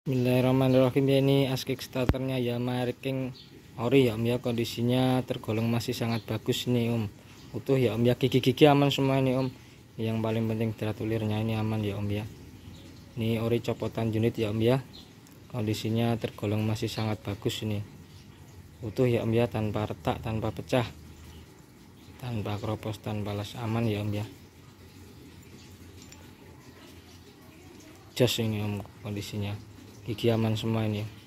Bismillahirrahmanirrahim ya ini as starternya ya marking Ori ya om ya kondisinya tergolong masih sangat bagus nih om utuh ya om ya gigi-gigi aman semua ini om yang paling penting drat ulirnya ini aman ya om ya ini Ori copotan unit ya om ya kondisinya tergolong masih sangat bagus ini utuh ya om ya tanpa retak tanpa pecah tanpa kropos tanpa las aman ya om ya jos ini om kondisinya iki aman semua ini